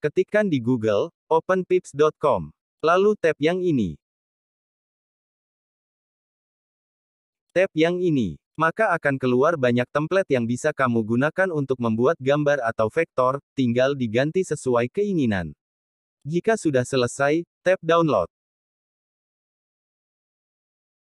Ketikkan di Google, openpips.com. Lalu tap yang ini. Tap yang ini. Maka akan keluar banyak template yang bisa kamu gunakan untuk membuat gambar atau vektor, tinggal diganti sesuai keinginan. Jika sudah selesai, tap download.